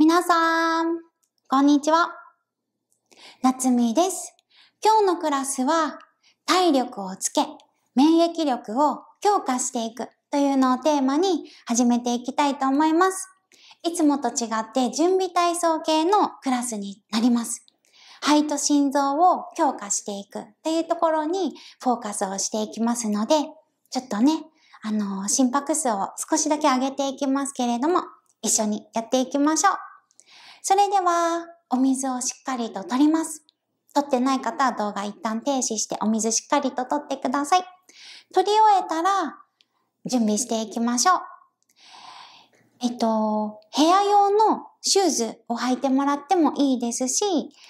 皆さん、こんにちは。夏美です。今日のクラスは、体力をつけ、免疫力を強化していくというのをテーマに始めていきたいと思います。いつもと違って準備体操系のクラスになります。肺と心臓を強化していくっていうところにフォーカスをしていきますので、ちょっとね、あの、心拍数を少しだけ上げていきますけれども、一緒にやっていきましょう。それでは、お水をしっかりと取ります。取ってない方は動画一旦停止してお水しっかりと取ってください。取り終えたら、準備していきましょう。えっと、部屋用のシューズを履いてもらってもいいですし、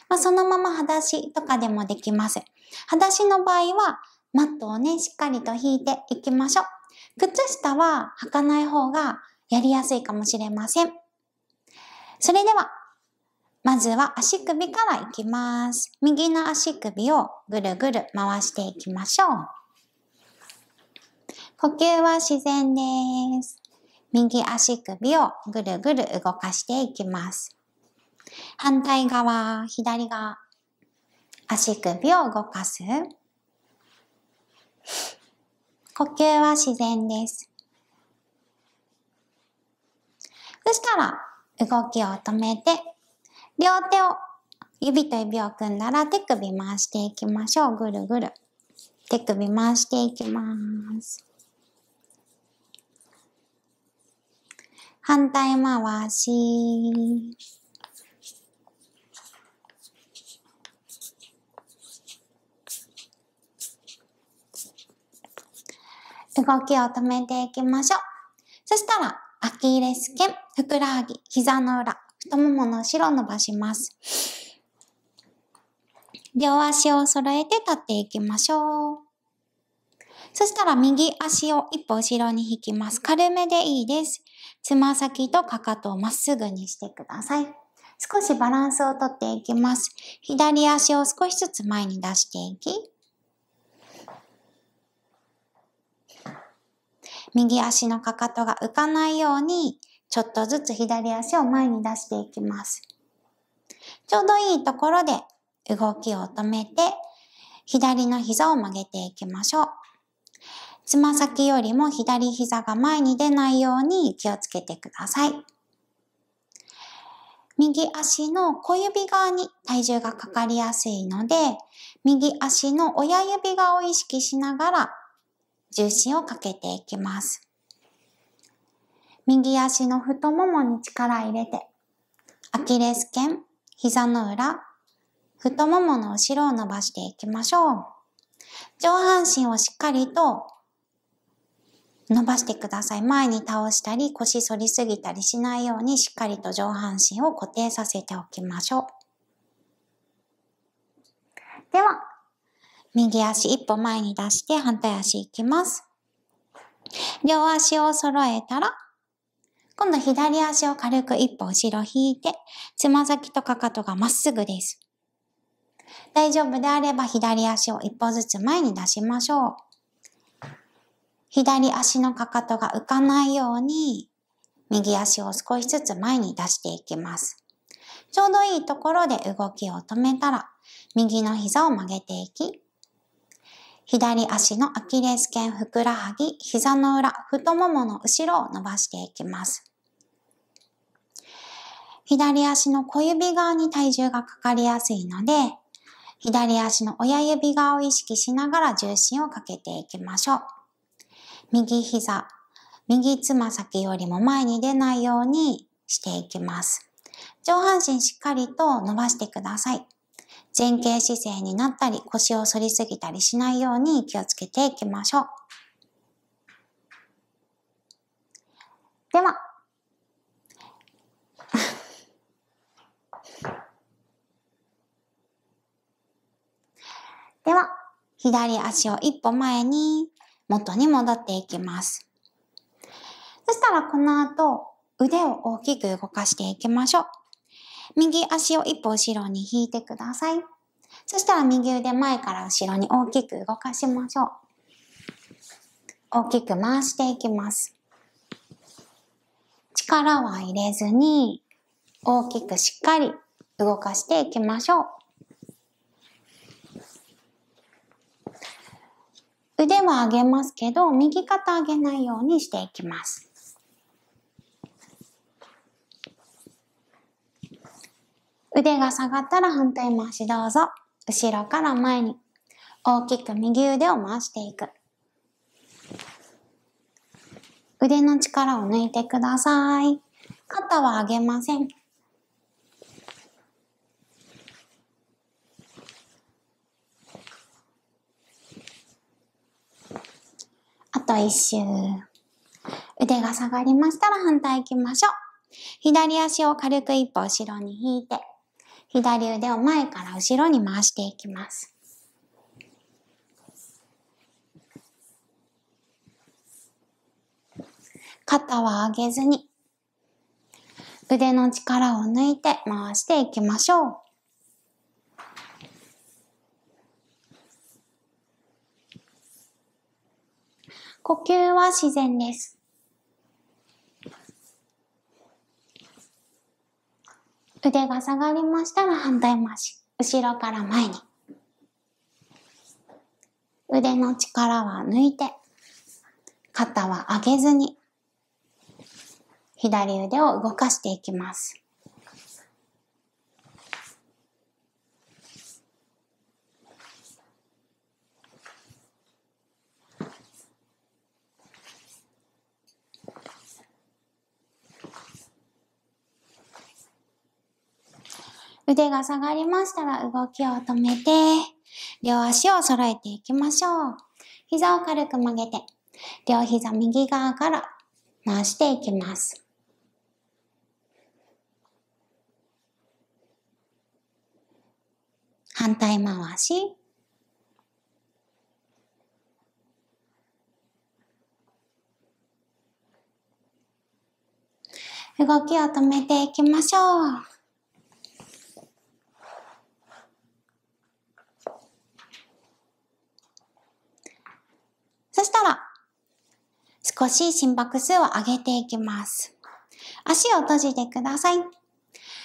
まあ、そのまま裸足とかでもできます。裸足の場合は、マットをね、しっかりと引いていきましょう。靴下は履かない方がやりやすいかもしれません。それでは、まずは足首からいきます。右の足首をぐるぐる回していきましょう。呼吸は自然です。右足首をぐるぐる動かしていきます。反対側、左側、足首を動かす。呼吸は自然です。そしたら、動きを止めて両手を指と指を組んだら手首回していきましょう。ぐるぐる。手首回していきます。反対回し。動きを止めていきましょう。そしたら、アキレス腱、ふくらはぎ、膝の裏、太ももの後ろを伸ばします。両足を揃えて立っていきましょう。そしたら右足を一歩後ろに引きます。軽めでいいです。つま先とかかとをまっすぐにしてください。少しバランスをとっていきます。左足を少しずつ前に出していき、右足のかかとが浮かないようにちょっとずつ左足を前に出していきます。ちょうどいいところで動きを止めて、左の膝を曲げていきましょう。つま先よりも左膝が前に出ないように気をつけてください。右足の小指側に体重がかかりやすいので、右足の親指側を意識しながら重心をかけていきます。右足の太ももに力入れて、アキレス腱、膝の裏、太ももの後ろを伸ばしていきましょう。上半身をしっかりと伸ばしてください。前に倒したり腰反りすぎたりしないようにしっかりと上半身を固定させておきましょう。では、右足一歩前に出して反対足いきます。両足を揃えたら今度左足を軽く一歩後ろ引いて、つま先とかかとがまっすぐです。大丈夫であれば左足を一歩ずつ前に出しましょう。左足のかかとが浮かないように、右足を少しずつ前に出していきます。ちょうどいいところで動きを止めたら、右の膝を曲げていき、左足のアキレス腱ふくらはぎ、膝の裏、太ももの後ろを伸ばしていきます。左足の小指側に体重がかかりやすいので、左足の親指側を意識しながら重心をかけていきましょう。右膝、右つま先よりも前に出ないようにしていきます。上半身しっかりと伸ばしてください。前傾姿勢になったり腰を反りすぎたりしないように気をつけていきましょう。では、では、左足を一歩前に元に戻っていきます。そしたらこの後、腕を大きく動かしていきましょう。右足を一歩後ろに引いてください。そしたら右腕前から後ろに大きく動かしましょう。大きく回していきます。力は入れずに、大きくしっかり動かしていきましょう。腕は上げますけど、右肩上げないようにしていきます。腕が下がったら反対回しどうぞ。後ろから前に。大きく右腕を回していく。腕の力を抜いてください。肩は上げません。あと一周。腕が下がりましたら反対行きましょう。左足を軽く一歩後ろに引いて、左腕を前から後ろに回していきます。肩は上げずに、腕の力を抜いて回していきましょう。呼吸は自然です。腕が下がりましたら反対回し。後ろから前に。腕の力は抜いて、肩は上げずに、左腕を動かしていきます。腕が下がりましたら動きを止めて、両足を揃えていきましょう。膝を軽く曲げて、両膝右側から回していきます。反対回し。動きを止めていきましょう。少し心拍数を上げていきます。足を閉じてください。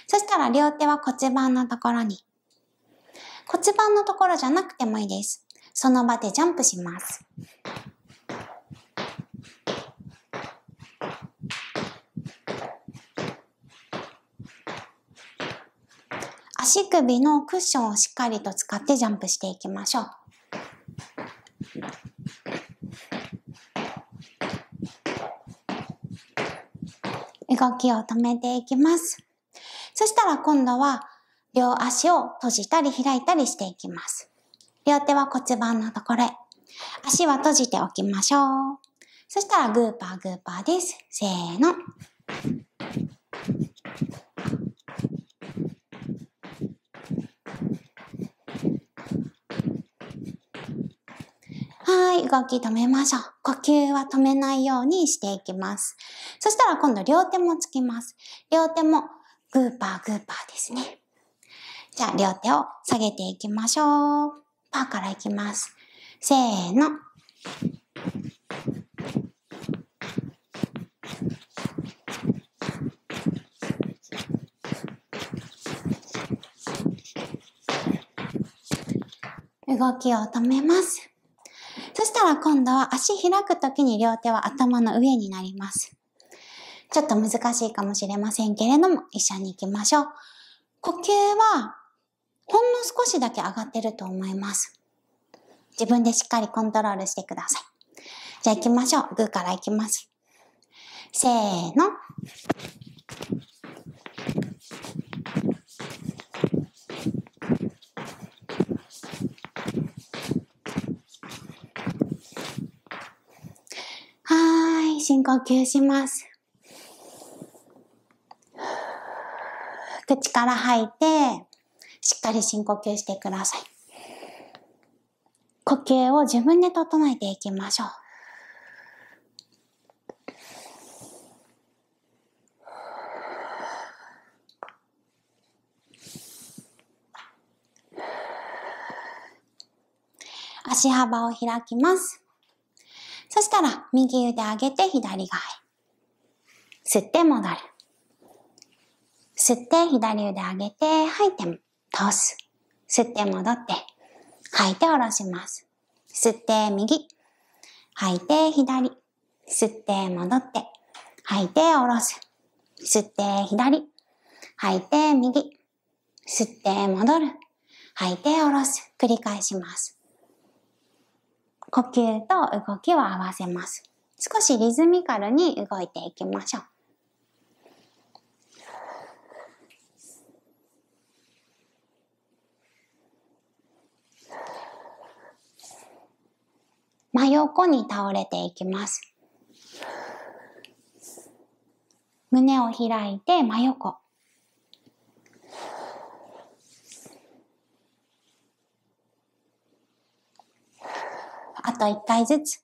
そしたら両手は骨盤のところに。骨盤のところじゃなくてもいいです。その場でジャンプします。足首のクッションをしっかりと使ってジャンプしていきましょう。動きを止めていきます。そしたら今度は両足を閉じたり開いたりしていきます。両手は骨盤のところへ。足は閉じておきましょう。そしたらグーパーグーパーです。せーの。はい、動き止めましょう。呼吸は止めないようにしていきます。そしたら今度両手もつきます。両手もグーパーグーパーですね。じゃあ両手を下げていきましょう。パーからいきます。せーの。動きを止めます。したら今度は足開くときに両手は頭の上になります。ちょっと難しいかもしれませんけれども、一緒に行きましょう。呼吸は、ほんの少しだけ上がってると思います。自分でしっかりコントロールしてください。じゃあ行きましょう。グーから行きます。せーの。深呼吸します。口から吐いて、しっかり深呼吸してください。呼吸を自分で整えていきましょう。足幅を開きます。そしたら、右腕上げて左側へ。吸って戻る。吸って左腕上げて、吐いて倒す。吸って戻って、吐いて下ろします。吸って右。吐いて左。吸って戻って、吐いて下ろす。吸って左。吐いて右。吸って戻る。吐いて下ろす。繰り返します。呼吸と動きを合わせます。少しリズミカルに動いていきましょう。真横に倒れていきます。胸を開いて真横。あと一回ずつ。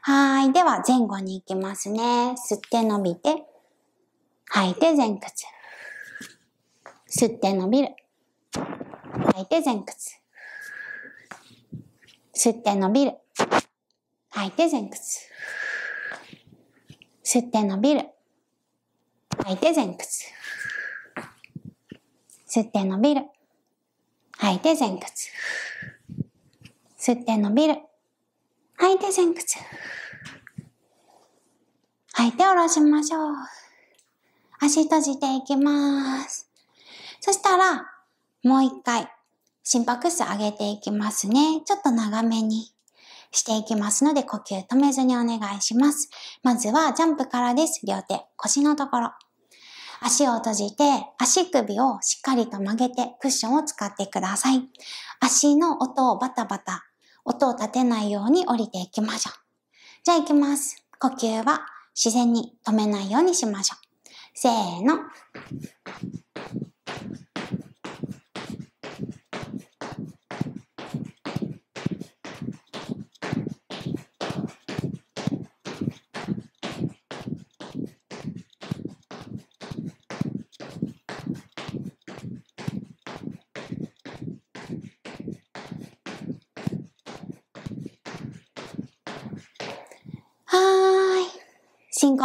はい。では、前後に行きますね。吸って伸びて、吐いて前屈。吸って伸びる。吐いて前屈。吸って伸びる。吐いて前屈。吸って伸びる。吐いて前屈。吸って伸びる。吐いて前屈。吸って伸びる。吐いて前屈。吐いて下ろしましょう。足閉じていきます。そしたら、もう一回、心拍数上げていきますね。ちょっと長めに。していきますので、呼吸止めずにお願いします。まずはジャンプからです。両手、腰のところ。足を閉じて、足首をしっかりと曲げてクッションを使ってください。足の音をバタバタ、音を立てないように降りていきましょう。じゃあ行きます。呼吸は自然に止めないようにしましょう。せーの。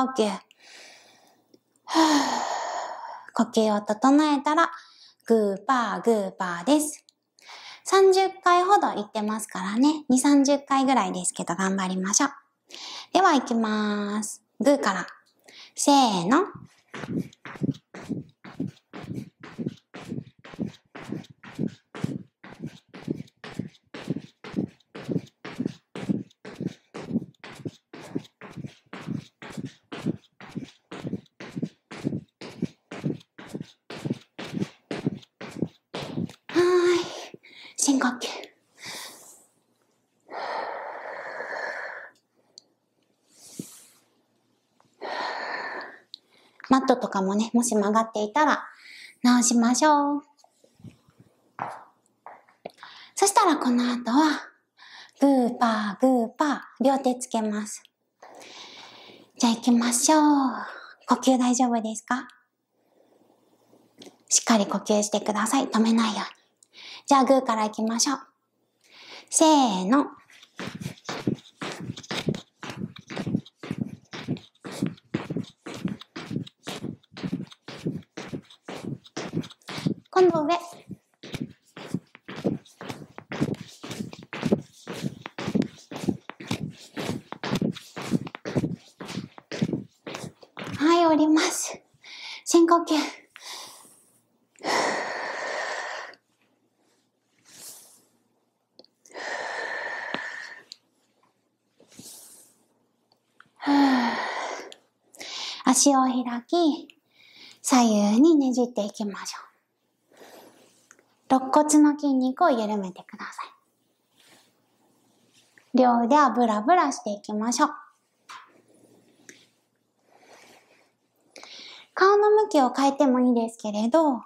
呼吸。呼吸を整えたら、グーパーグーパーです。30回ほど行ってますからね。2、30回ぐらいですけど頑張りましょう。では行きます。グーから。せーの。角形。マットとかもね、もし曲がっていたら直しましょう。そしたらこの後は、グーパーグーパー、両手つけます。じゃあ行きましょう。呼吸大丈夫ですかしっかり呼吸してください。止めないように。じゃあグーからいきましょう。せーの。今度上。はい、降ります。深呼吸。足を開き、左右にねじっていきましょう。肋骨の筋肉を緩めてください。両腕はブラブラしていきましょう。顔の向きを変えてもいいですけれど、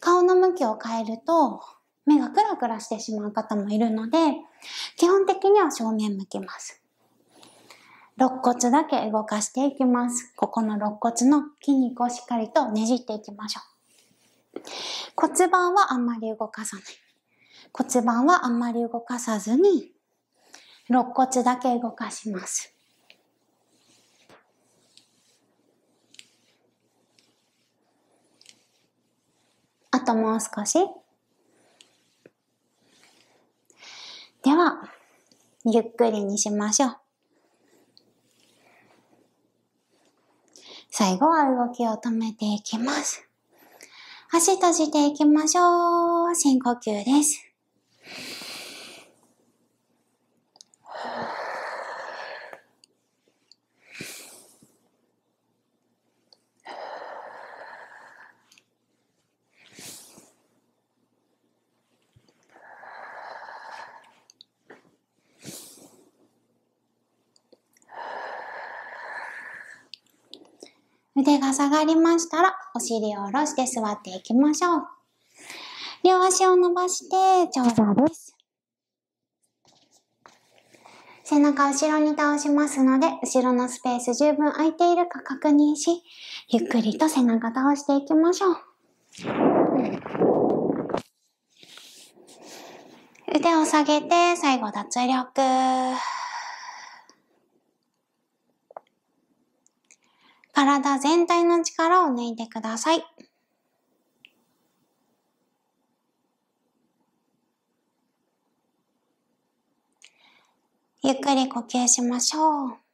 顔の向きを変えると目がクラクラしてしまう方もいるので、基本的には正面向きます。肋骨だけ動かしていきます。ここの肋骨の筋肉をしっかりとねじっていきましょう。骨盤はあんまり動かさない。骨盤はあんまり動かさずに、肋骨だけ動かします。あともう少し。では、ゆっくりにしましょう。最後は動きを止めていきます。足閉じていきましょう。深呼吸です。手が下がりましたら、お尻を下ろして座っていきましょう。両足を伸ばして長座です。背中後ろに倒しますので、後ろのスペース十分空いているか確認し、ゆっくりと背中倒していきましょう。腕を下げて、最後脱力。体全体の力を抜いてください。ゆっくり呼吸しましょう。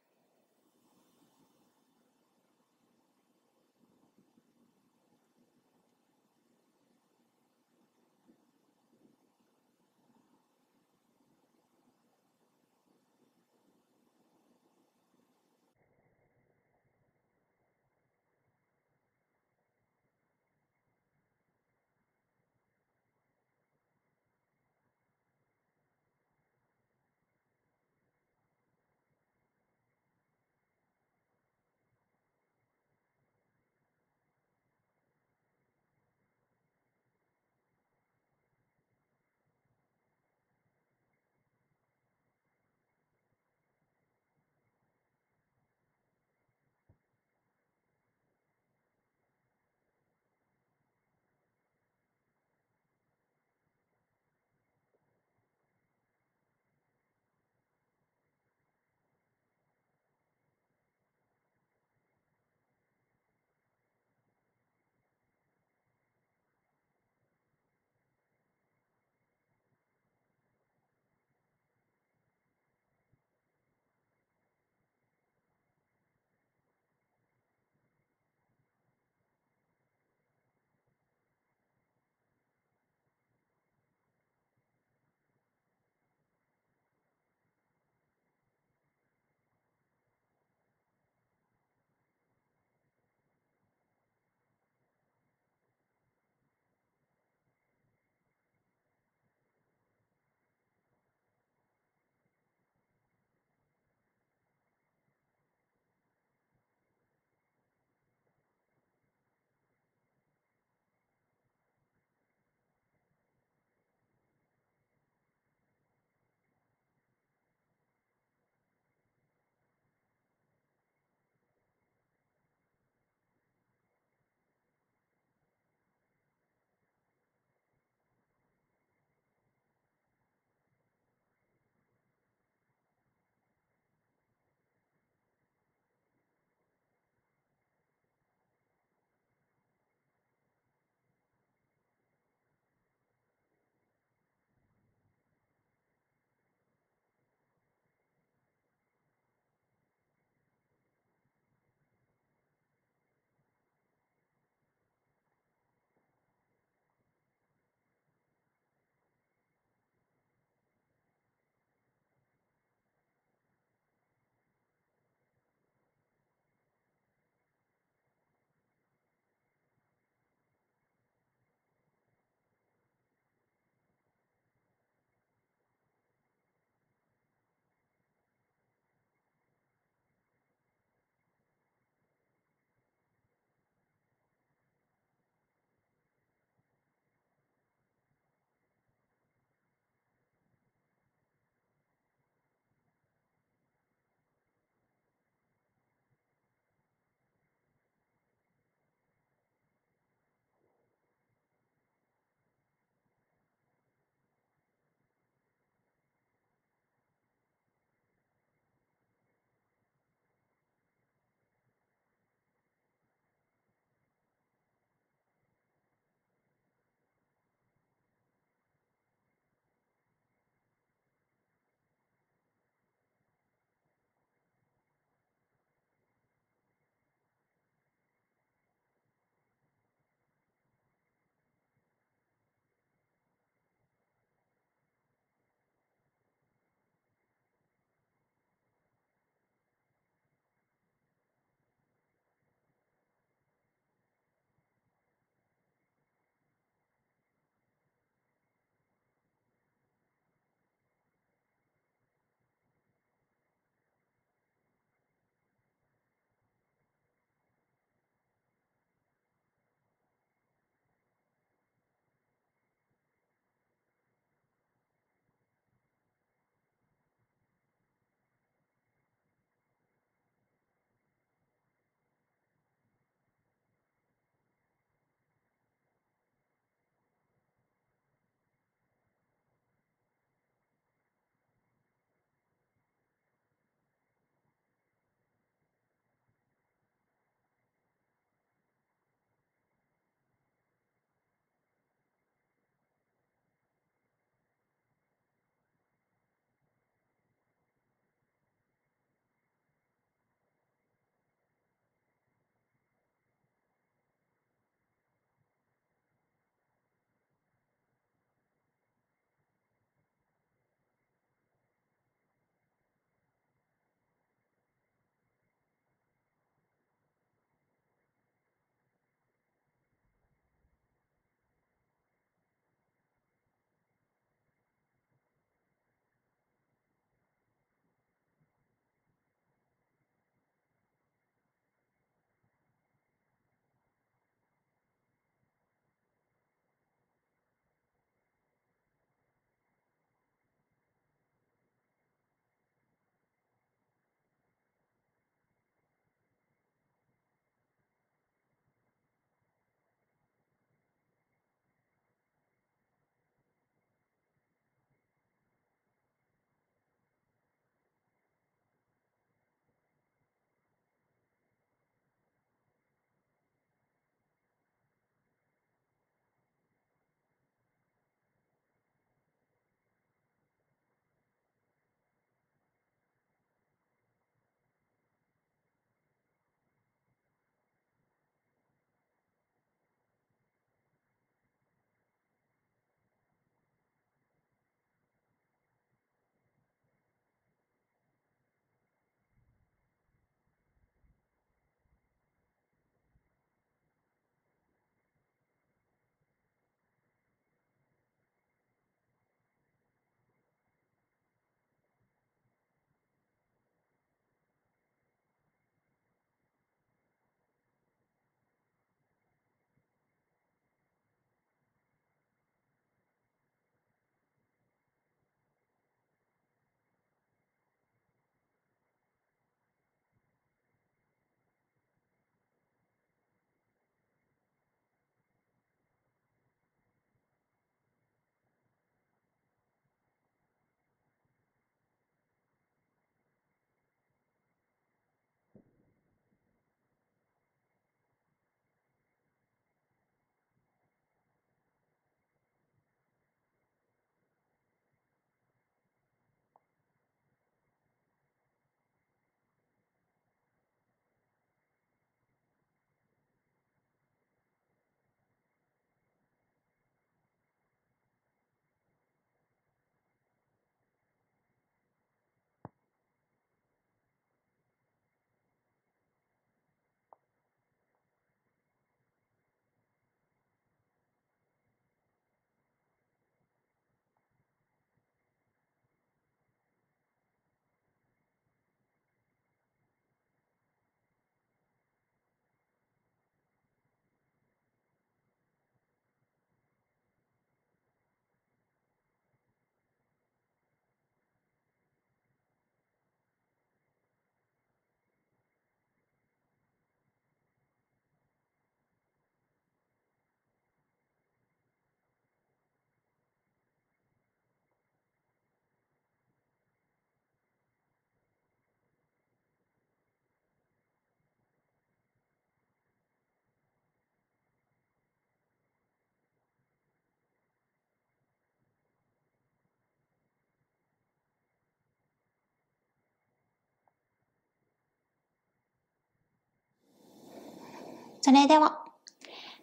それでは、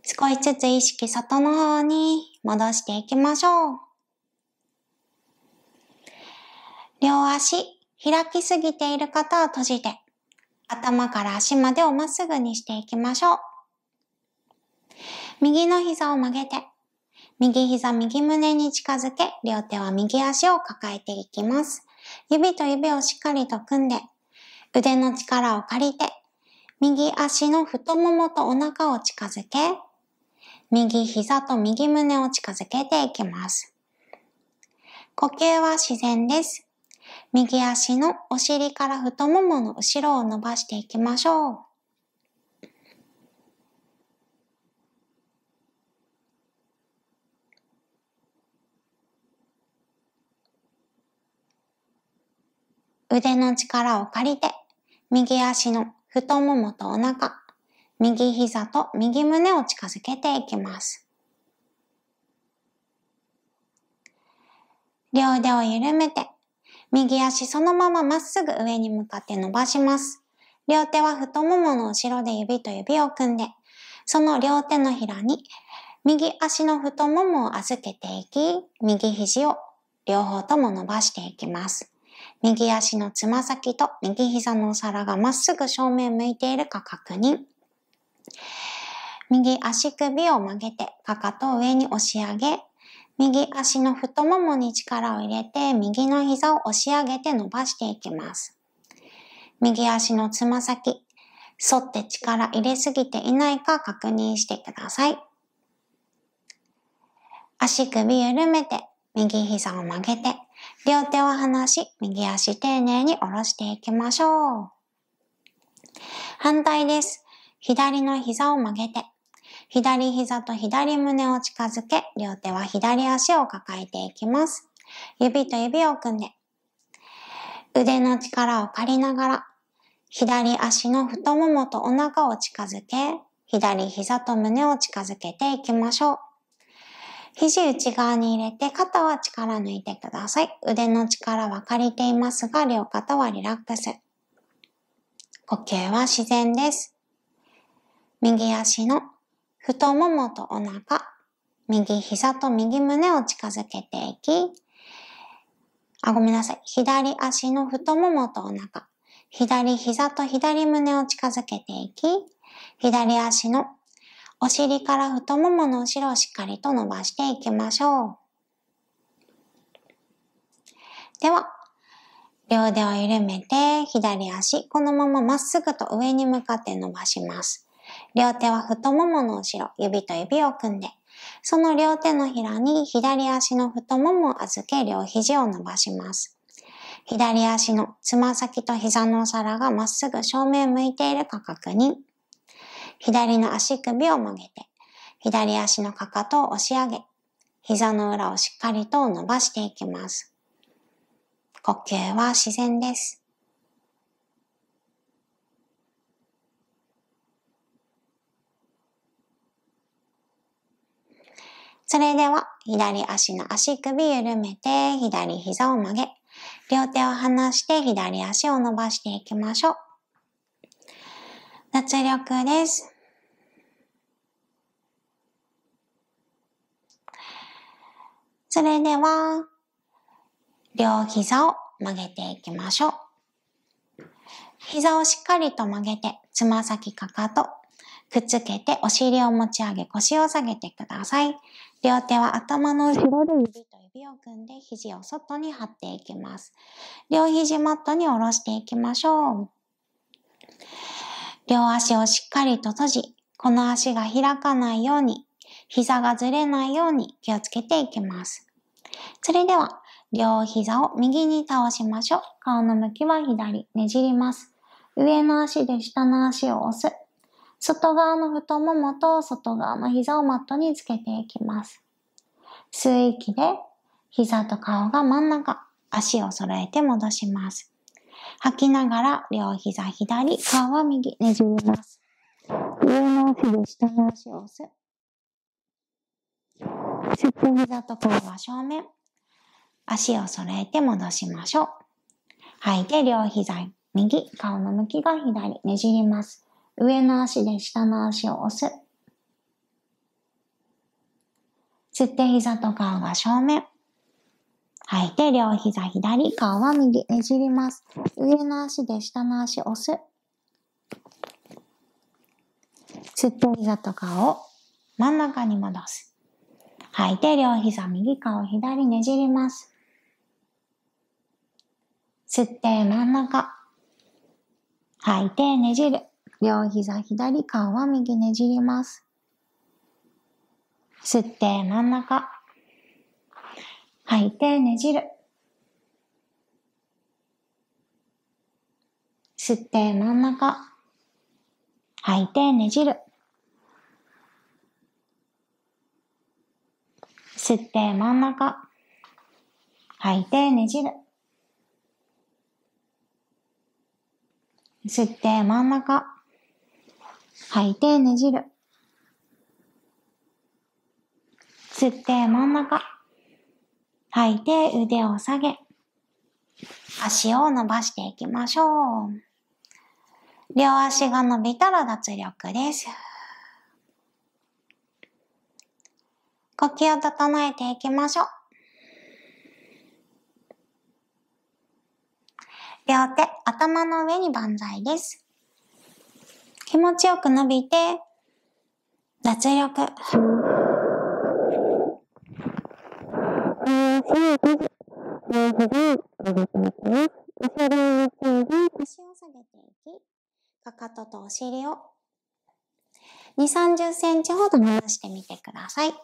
少しずつ意識外の方に戻していきましょう。両足開きすぎている方は閉じて、頭から足までをまっすぐにしていきましょう。右の膝を曲げて、右膝右胸に近づけ、両手は右足を抱えていきます。指と指をしっかりと組んで、腕の力を借りて、右足の太ももとお腹を近づけ、右膝と右胸を近づけていきます。呼吸は自然です。右足のお尻から太ももの後ろを伸ばしていきましょう。腕の力を借りて、右足の太ももとお腹、右膝と右胸を近づけていきます。両腕を緩めて、右足そのまままっすぐ上に向かって伸ばします。両手は太ももの後ろで指と指を組んで、その両手のひらに、右足の太ももを預けていき、右肘を両方とも伸ばしていきます。右足のつま先と右膝のお皿がまっすぐ正面向いているか確認。右足首を曲げて、かかとを上に押し上げ、右足の太ももに力を入れて、右の膝を押し上げて伸ばしていきます。右足のつま先、反って力入れすぎていないか確認してください。足首緩めて、右膝を曲げて、両手を離し、右足丁寧に下ろしていきましょう。反対です。左の膝を曲げて、左膝と左胸を近づけ、両手は左足を抱えていきます。指と指を組んで、腕の力を借りながら、左足の太ももとお腹を近づけ、左膝と胸を近づけていきましょう。肘内側に入れて肩は力抜いてください。腕の力は借りていますが、両肩はリラックス。呼吸は自然です。右足の太ももとお腹、右膝と右胸を近づけていき、あ、ごめんなさい。左足の太ももとお腹、左膝と左胸を近づけていき、左足のお尻から太ももの後ろをしっかりと伸ばしていきましょう。では、両手を緩めて、左足、このまままっすぐと上に向かって伸ばします。両手は太ももの後ろ、指と指を組んで、その両手のひらに左足の太ももを預け、両肘を伸ばします。左足のつま先と膝のお皿がまっすぐ正面向いているか確認。左の足首を曲げて、左足のかかとを押し上げ、膝の裏をしっかりと伸ばしていきます。呼吸は自然です。それでは、左足の足首緩めて、左膝を曲げ、両手を離して左足を伸ばしていきましょう。脱力です。それでは、両膝を曲げていきましょう。膝をしっかりと曲げて、つま先かかと、くっつけてお尻を持ち上げ、腰を下げてください。両手は頭の後ろで指と指を組んで、肘を外に張っていきます。両肘マットに下ろしていきましょう。両足をしっかりと閉じ、この足が開かないように膝がずれないように気をつけていきます。それでは、両膝を右に倒しましょう。顔の向きは左、ねじります。上の足で下の足を押す。外側の太ももと外側の膝をマットにつけていきます。吸う息で膝と顔が真ん中、足を揃えて戻します。吐きながら両膝左、顔は右、ねじります。上の足で下の足を押す。っ膝と甲は正面。足を揃えて戻しましょう。吐いて両膝右、顔の向きが左、ねじります。上の足で下の足を押す。吸って膝と顔が正面。吐いて両膝左、顔は右、ねじります。上の足で下の足を押す。吸って膝と顔を真ん中に戻す。吐いて両膝右顔左ねじります。吸って真ん中。吐いてねじる。両膝左顔は右ねじります。吸って真ん中。吐いてねじる。吸って真ん中。吐いてねじる。吸って真ん中。吐いてねじる。吸って真ん中。吐いてねじる。吸って真ん中。吐いて腕を下げ。足を伸ばしていきましょう。両足が伸びたら脱力です。呼吸を整えていきましょう。両手、頭の上に万歳です。気持ちよく伸びて、脱力。両膝上げていきます。後ろについで腰を下げていき、かかととお尻を2、30センチほど伸ばしてみてください。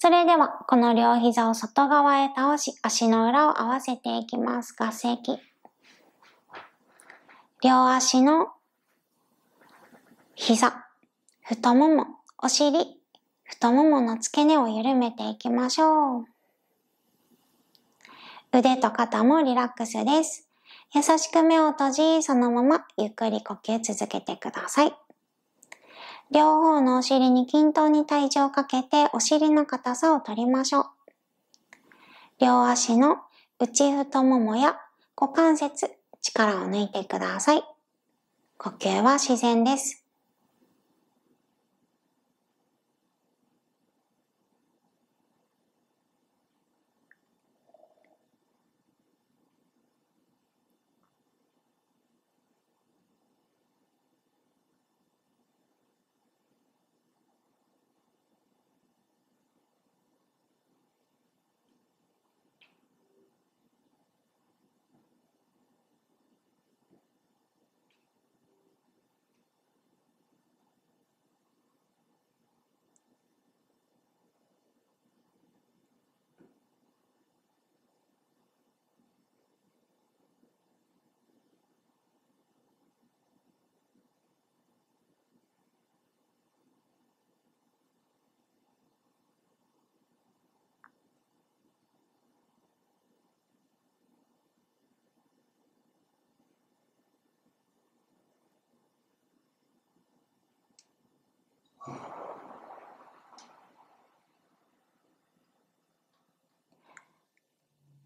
それでは、この両膝を外側へ倒し、足の裏を合わせていきます。合席。両足の膝、太もも、お尻、太ももの付け根を緩めていきましょう。腕と肩もリラックスです。優しく目を閉じ、そのままゆっくり呼吸続けてください。両方のお尻に均等に体重をかけてお尻の硬さを取りましょう。両足の内太ももや股関節、力を抜いてください。呼吸は自然です。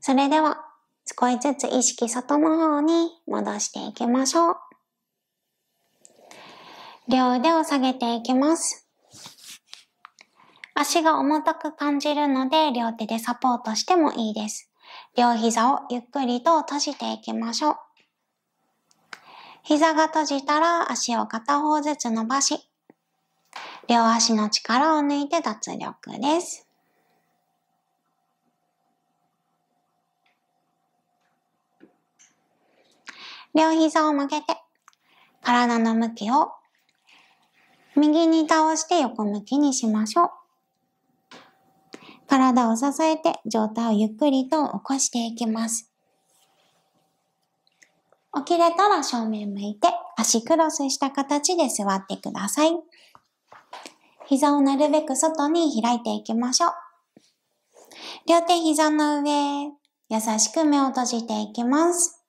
それでは少しずつ意識外の方に戻していきましょう。両腕を下げていきます。足が重たく感じるので両手でサポートしてもいいです。両膝をゆっくりと閉じていきましょう。膝が閉じたら足を片方ずつ伸ばし、両足の力を抜いて脱力です。両膝を曲げて、体の向きを右に倒して横向きにしましょう。体を支えて上体をゆっくりと起こしていきます。起きれたら正面向いて足クロスした形で座ってください。膝をなるべく外に開いていきましょう。両手膝の上、優しく目を閉じていきます。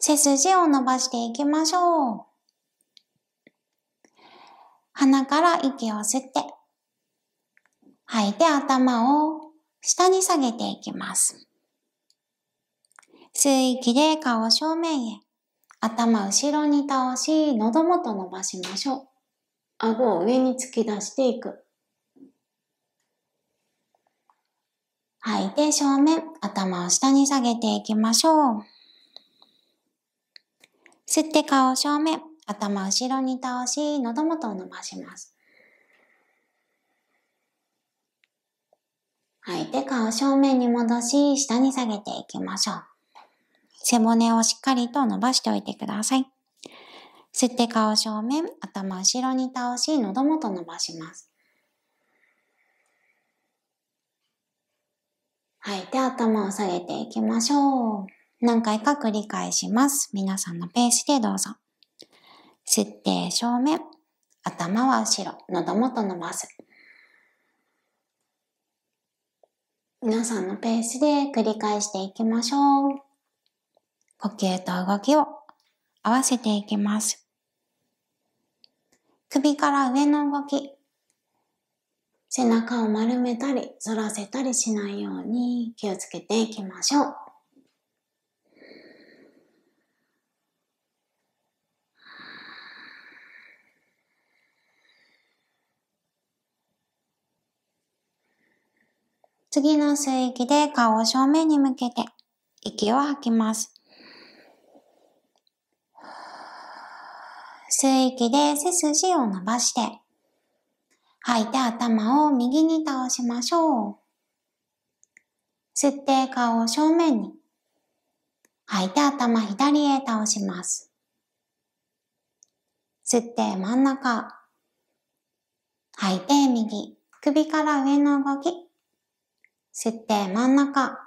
背筋を伸ばしていきましょう。鼻から息を吸って、吐いて頭を下に下げていきます。吸い気で顔正面へ、頭後ろに倒し、喉元伸ばしましょう。顎を上に突き出していく。吐いて正面、頭を下に下げていきましょう。吸って顔正面、頭後ろに倒し、喉元を伸ばします。吐いて顔正面に戻し、下に下げていきましょう。背骨をしっかりと伸ばしておいてください。吸って顔正面、頭後ろに倒し、喉元伸ばします。吐いて頭を下げていきましょう。何回か繰り返します。皆さんのペースでどうぞ。吸って正面、頭は後ろ、喉元伸ばす。皆さんのペースで繰り返していきましょう。呼吸と動きを合わせていきます。首から上の動き、背中を丸めたり、反らせたりしないように気をつけていきましょう。次の吸域で顔を正面に向けて息を吐きます。吸いで背筋を伸ばして、吐いて頭を右に倒しましょう。吸って顔を正面に、吐いて頭左へ倒します。吸って真ん中、吐いて右、首から上の動き、吸って真ん中。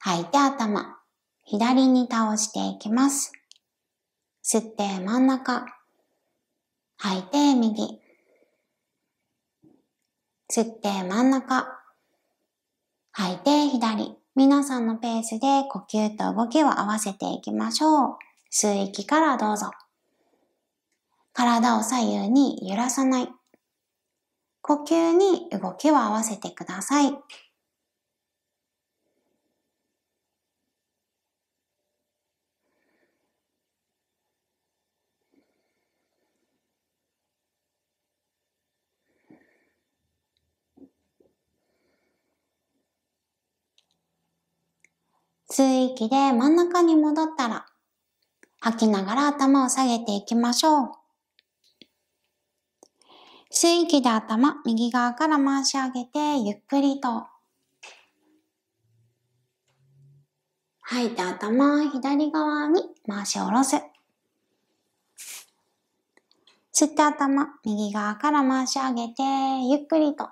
吐いて頭。左に倒していきます。吸って真ん中。吐いて右。吸って真ん中。吐いて左。皆さんのペースで呼吸と動きを合わせていきましょう。吸う息からどうぞ。体を左右に揺らさない。呼吸に動きを合わせてください。吸い息で真ん中に戻ったら、吐きながら頭を下げていきましょう。吸い気で頭、右側から回し上げて、ゆっくりと。吐いた頭、左側に回し下ろす。吸った頭、右側から回し上げて、ゆっくりと。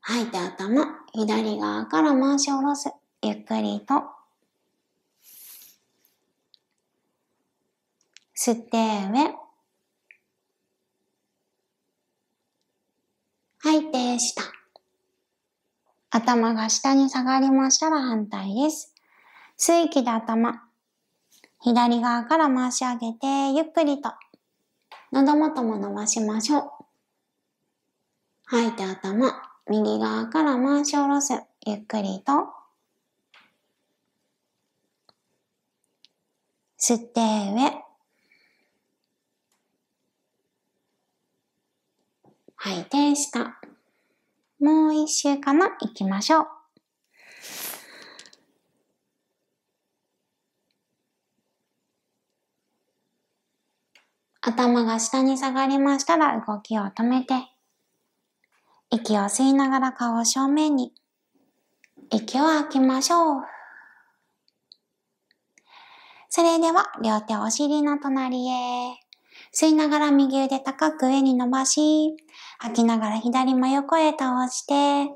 吐いた頭、左側から回し下ろす。ゆっくりと。吸って上、はい、でした。頭が下に下がりましたら反対です。吸う息で頭、左側から回し上げて、ゆっくりと、喉元も伸ばしましょう。吐いて頭、右側から回し下ろす。ゆっくりと。吸って上、はい、でした。もう一周かな行きましょう。頭が下に下がりましたら動きを止めて、息を吸いながら顔を正面に、息を吐きましょう。それでは両手お尻の隣へ。吸いながら右腕高く上に伸ばし、吐きながら左真横へ倒して、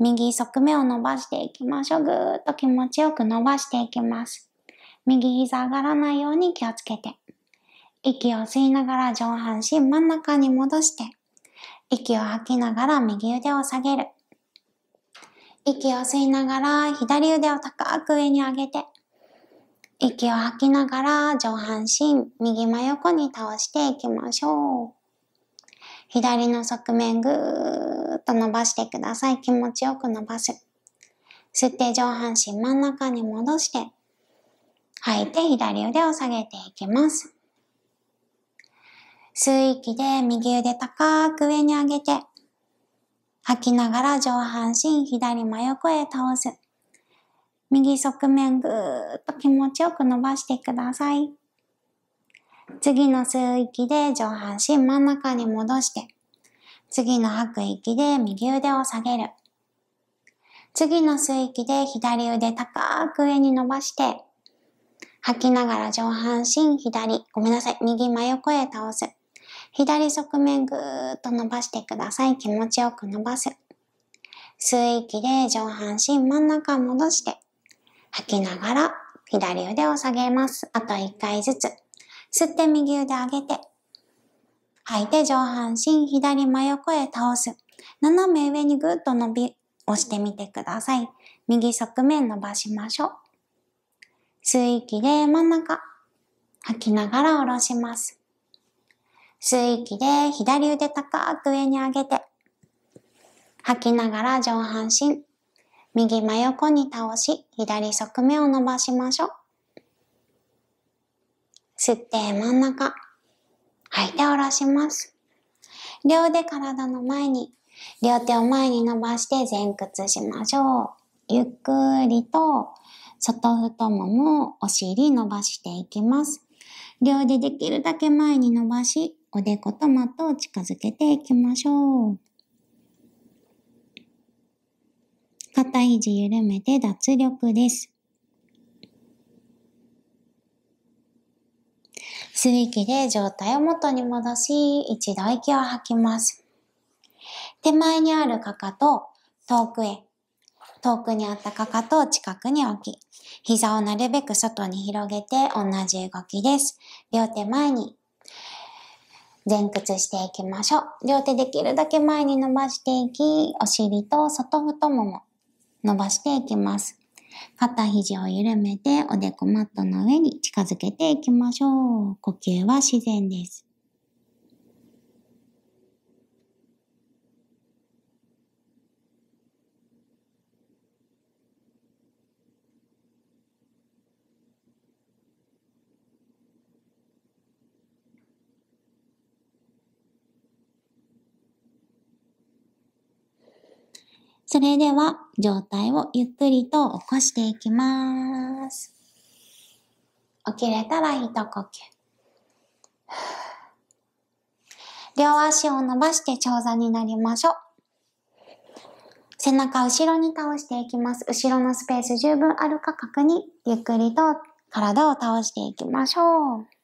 右側面を伸ばしていきましょう。ぐーっと気持ちよく伸ばしていきます。右膝上がらないように気をつけて。息を吸いながら上半身真ん中に戻して、息を吐きながら右腕を下げる。息を吸いながら左腕を高く上に上げて、息を吐きながら上半身右真横に倒していきましょう。左の側面ぐーっと伸ばしてください。気持ちよく伸ばす。吸って上半身真ん中に戻して、吐いて左腕を下げていきます。吸う息で右腕高く上に上げて、吐きながら上半身左真横へ倒す。右側面ぐーっと気持ちよく伸ばしてください。次の吸う息で上半身真ん中に戻して、次の吐く息で右腕を下げる。次の吸う息で左腕高く上に伸ばして、吐きながら上半身左、ごめんなさい、右真横へ倒す。左側面ぐーっと伸ばしてください。気持ちよく伸ばす。吸う息で上半身真ん中戻して、吐きながら左腕を下げます。あと1回ずつ。吸って右腕上げて。吐いて上半身左真横へ倒す。斜め上にぐっと伸び、押してみてください。右側面伸ばしましょう。吸い気で真ん中。吐きながら下ろします。吸い気で左腕高く上に上げて。吐きながら上半身右真横に倒し、左側目を伸ばしましょう。吸って真ん中、吐いて下ろします。両腕体の前に、両手を前に伸ばして前屈しましょう。ゆっくりと外太もも、お尻伸ばしていきます。両腕できるだけ前に伸ばし、おでことトを近づけていきましょう。肩肘緩めて脱力です。吸う息で上体を元に戻し、一度息を吐きます。手前にあるかかと、遠くへ。遠くにあったかかとを近くに置き、膝をなるべく外に広げて同じ動きです。両手前に。前屈していきましょう。両手できるだけ前に伸ばしていき、お尻と外太もも、伸ばしていきます。肩肘を緩めておでこマットの上に近づけていきましょう。呼吸は自然です。それでは上体をゆっくりと起こしていきます。起きれたら一呼吸。両足を伸ばして長座になりましょう。背中後ろに倒していきます。後ろのスペース十分あるか確認。ゆっくりと体を倒していきましょう。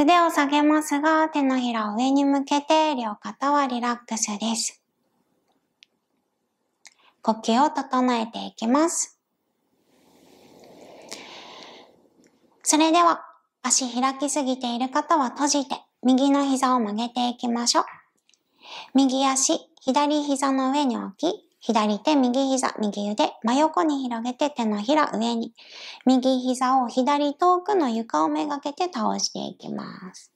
腕を下げますが、手のひらを上に向けて、両肩はリラックスです。呼吸を整えていきます。それでは、足開きすぎている方は閉じて、右の膝を曲げていきましょう。右足、左膝の上に置き、左手、右膝、右腕、真横に広げて手のひら上に。右膝を左遠くの床をめがけて倒していきます。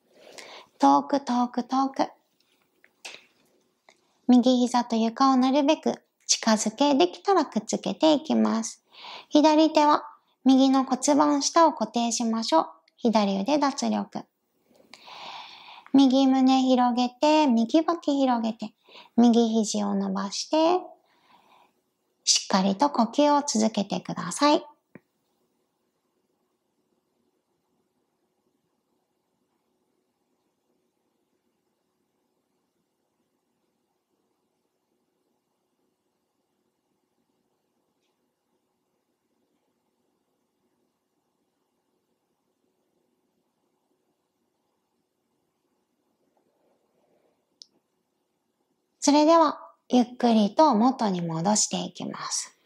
遠く遠く遠く。右膝と床をなるべく近づけできたらくっつけていきます。左手は右の骨盤下を固定しましょう。左腕脱力。右胸広げて、右脇広げて、右肘を伸ばして、しっかりと呼吸を続けてください。それではゆっくりと元に戻していきます。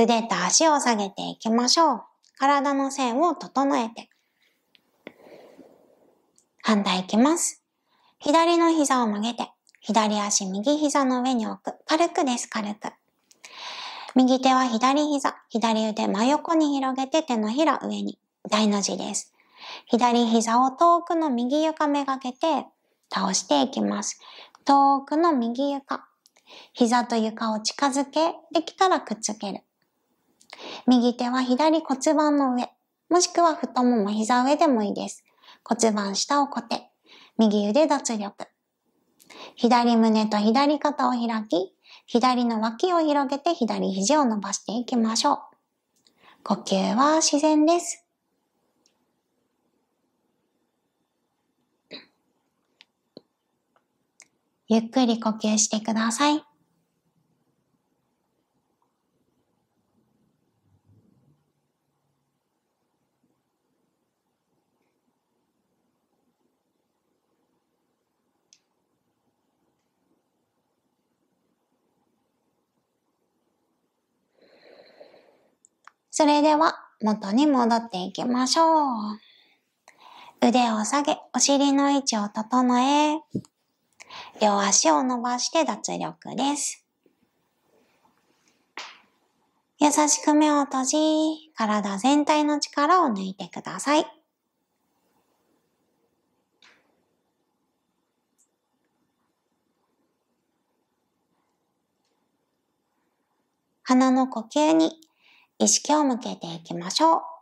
腕と足を下げていきましょう。体の線を整えて。反対いきます。左の膝を曲げて、左足右膝の上に置く。軽くです、軽く。右手は左膝、左腕真横に広げて手のひら上に。大の字です。左膝を遠くの右床めがけて倒していきます。遠くの右床。膝と床を近づけ、できたらくっつける。右手は左骨盤の上、もしくは太もも膝上でもいいです。骨盤下を固定。右腕脱力。左胸と左肩を開き、左の脇を広げて左肘を伸ばしていきましょう。呼吸は自然です。ゆっくり呼吸してください。それでは元に戻っていきましょう。腕を下げ、お尻の位置を整え、両足を伸ばして脱力です。優しく目を閉じ、体全体の力を抜いてください。鼻の呼吸に意識を向けていきましょう。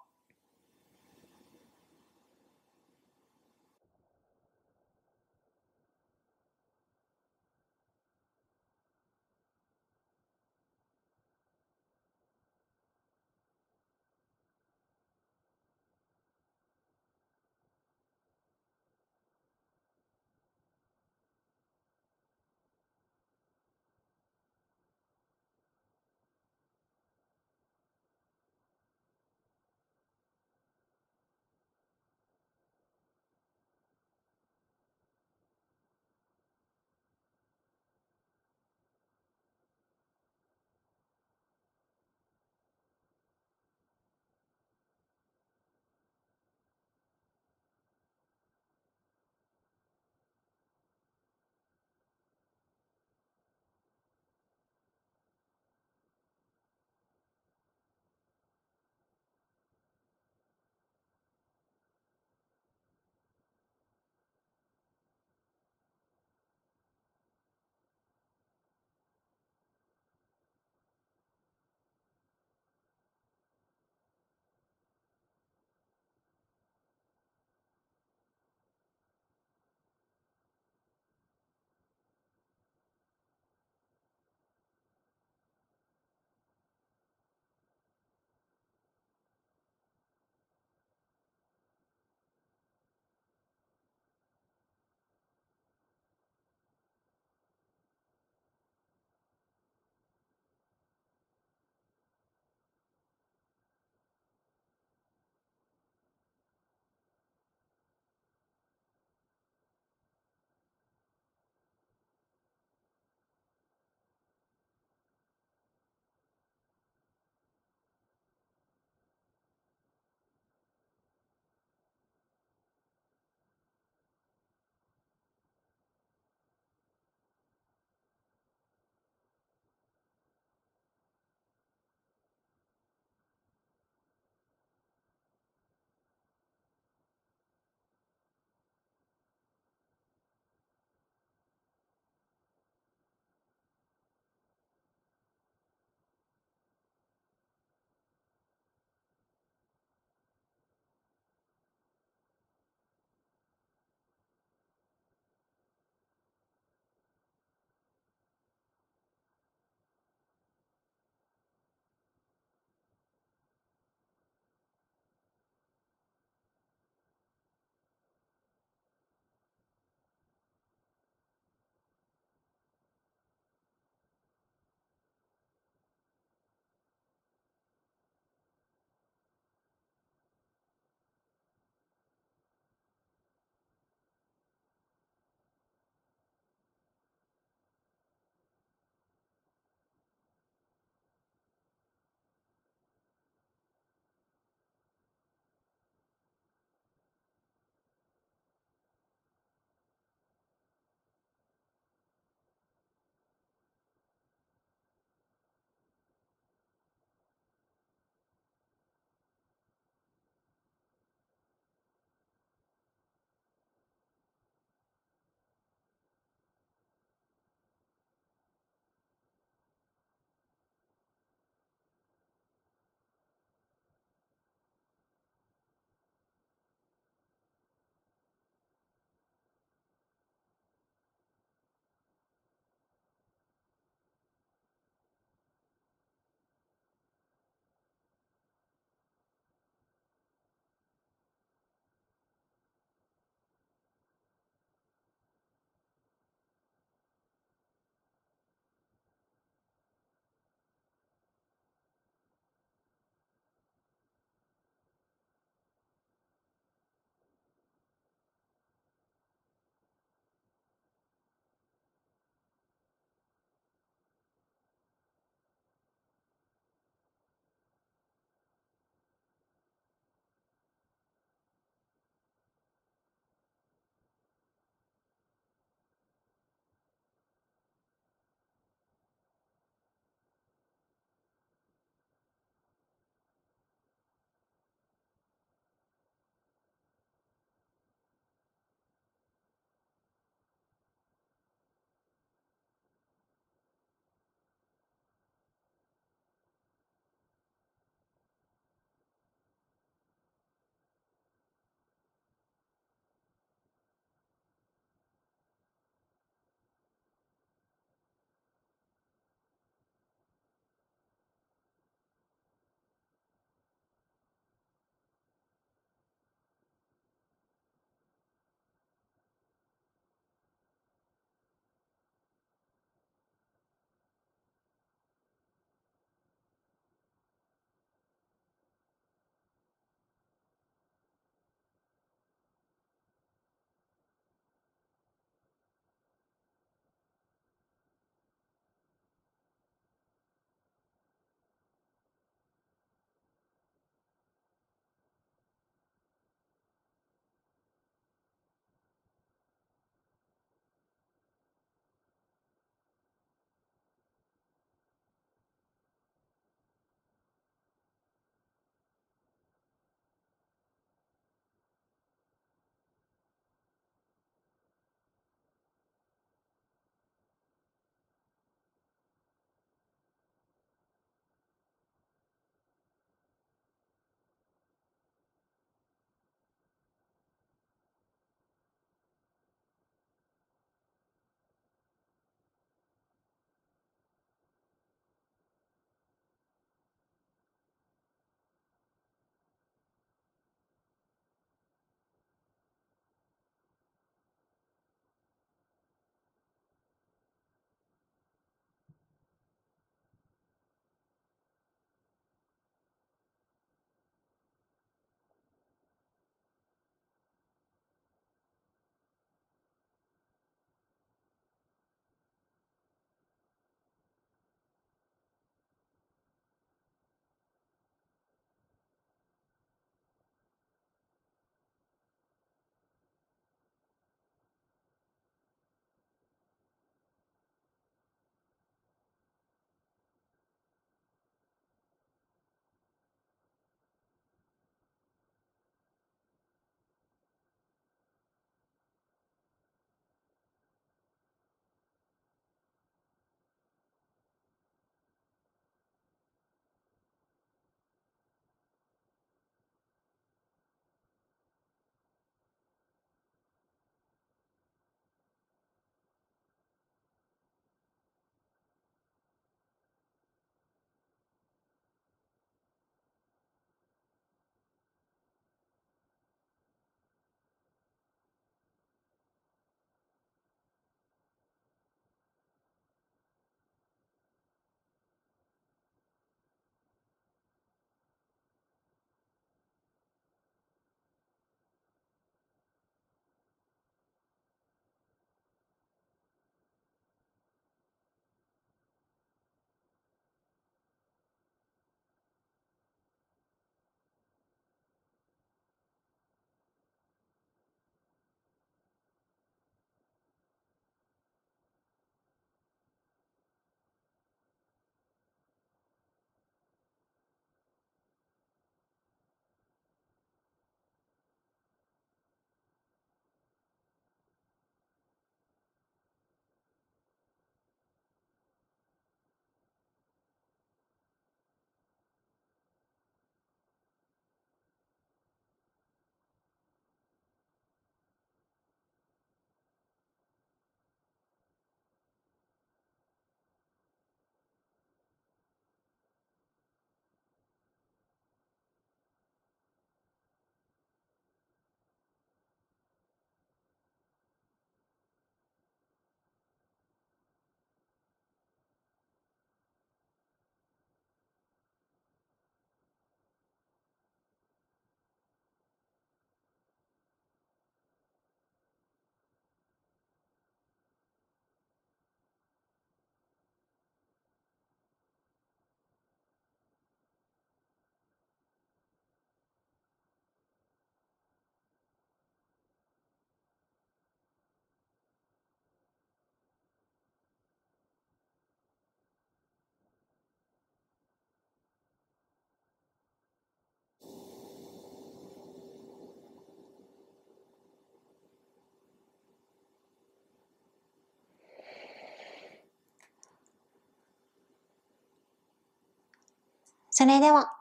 それでは、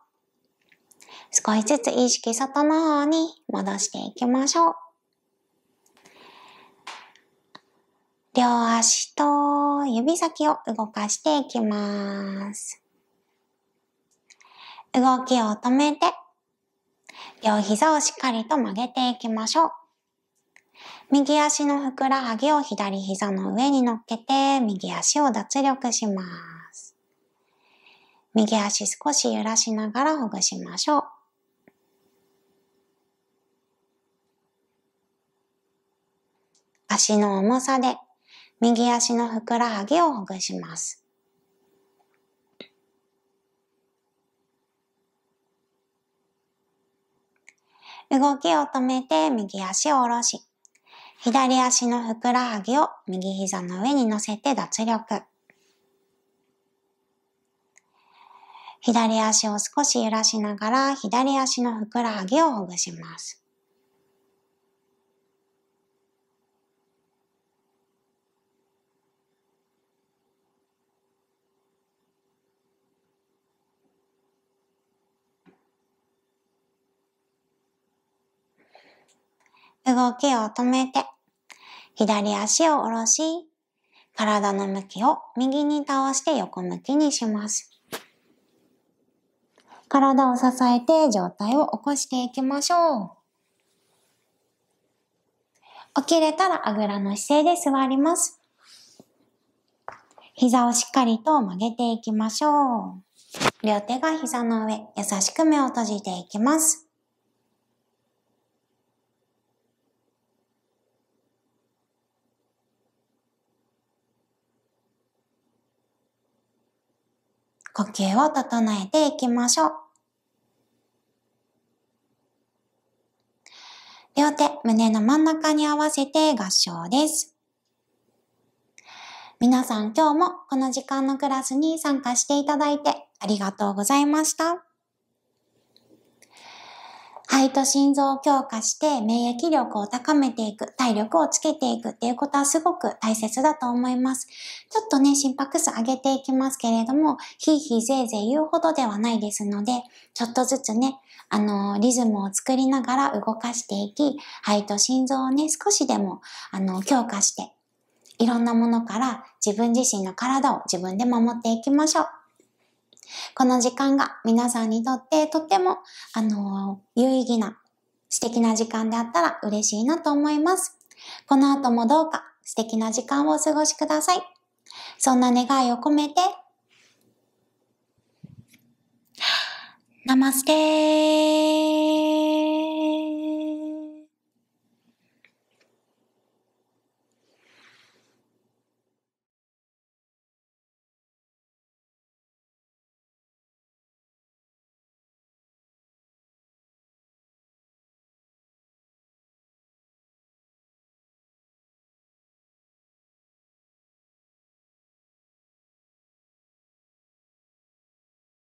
少しずつ意識外の方に戻していきましょう。両足と指先を動かしていきます。動きを止めて、両膝をしっかりと曲げていきましょう。右足のふくらはぎを左膝の上に乗っけて、右足を脱力します。右足少し揺らしながらほぐしましょう。足の重さで右足のふくらはぎをほぐします。動きを止めて右足を下ろし、左足のふくらはぎを右膝の上に乗せて脱力。左足を少し揺らしながら左足のふくらはぎをほぐします。動きを止めて、左足を下ろし、体の向きを右に倒して横向きにします。体を支えて上体を起こしていきましょう。起きれたらあぐらの姿勢で座ります。膝をしっかりと曲げていきましょう。両手が膝の上、優しく目を閉じていきます。呼吸を整えていきましょう。両手、胸の真ん中に合わせて合掌です。皆さん今日もこの時間のクラスに参加していただいてありがとうございました。肺と心臓を強化して免疫力を高めていく、体力をつけていくっていうことはすごく大切だと思います。ちょっとね、心拍数上げていきますけれども、ひいひいぜいぜい言うほどではないですので、ちょっとずつね、あの、リズムを作りながら動かしていき、肺と心臓をね、少しでも、あの、強化して、いろんなものから自分自身の体を自分で守っていきましょう。この時間が皆さんにとってとっても、あのー、有意義な素敵な時間であったら嬉しいなと思います。この後もどうか素敵な時間をお過ごしください。そんな願いを込めて、ナマステー